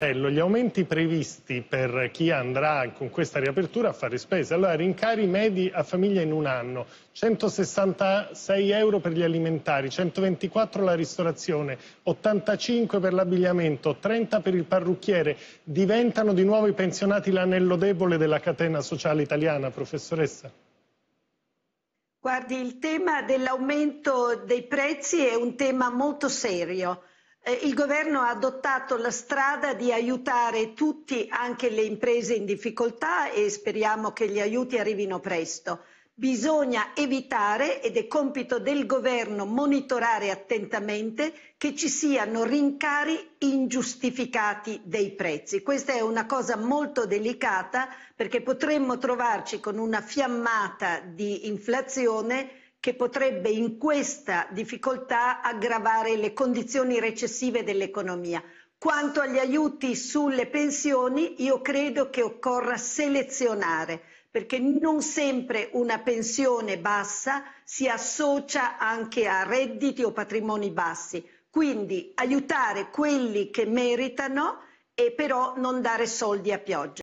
Gli aumenti previsti per chi andrà con questa riapertura a fare spese. Allora, rincari medi a famiglia in un anno, 166 euro per gli alimentari, 124 la ristorazione, 85 per l'abbigliamento, 30 per il parrucchiere. Diventano di nuovo i pensionati l'anello debole della catena sociale italiana, professoressa? Guardi, il tema dell'aumento dei prezzi è un tema molto serio. Eh, il governo ha adottato la strada di aiutare tutti, anche le imprese in difficoltà e speriamo che gli aiuti arrivino presto. Bisogna evitare, ed è compito del governo monitorare attentamente, che ci siano rincari ingiustificati dei prezzi. Questa è una cosa molto delicata perché potremmo trovarci con una fiammata di inflazione che potrebbe in questa difficoltà aggravare le condizioni recessive dell'economia. Quanto agli aiuti sulle pensioni, io credo che occorra selezionare, perché non sempre una pensione bassa si associa anche a redditi o patrimoni bassi. Quindi aiutare quelli che meritano e però non dare soldi a pioggia.